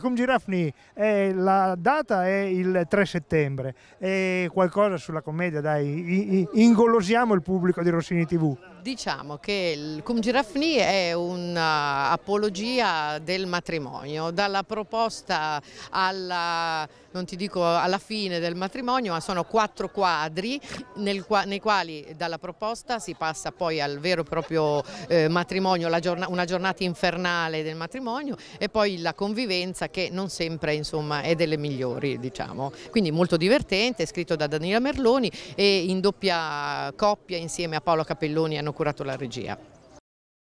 Cum Girafni, eh, la data è il 3 settembre, e qualcosa sulla commedia, dai, ingolosiamo il pubblico di Rossini TV. Diciamo che il Cum Girafni è un'apologia del matrimonio, dalla proposta alla, non ti dico alla fine del matrimonio, ma sono quattro quadri nel, nei quali dalla proposta si passa poi al vero e proprio eh, matrimonio, giornata, una giornata infernale del matrimonio e poi la convivenza che non sempre insomma, è delle migliori. Diciamo. Quindi molto divertente, scritto da Daniela Merloni e in doppia coppia insieme a Paolo Capelloni e hanno curato la regia.